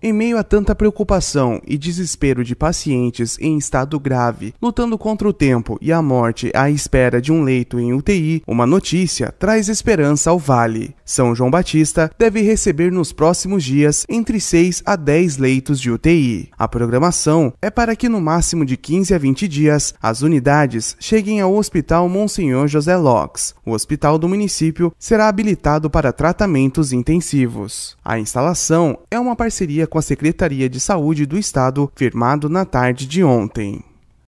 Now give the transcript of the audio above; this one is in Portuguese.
Em meio a tanta preocupação e desespero de pacientes em estado grave, lutando contra o tempo e a morte à espera de um leito em UTI, uma notícia traz esperança ao Vale. São João Batista deve receber nos próximos dias entre 6 a 10 leitos de UTI. A programação é para que no máximo de 15 a 20 dias as unidades cheguem ao Hospital Monsenhor José Lox, O hospital do município será habilitado para tratamentos intensivos. A instalação é uma parceria com a Secretaria de Saúde do Estado, firmado na tarde de ontem.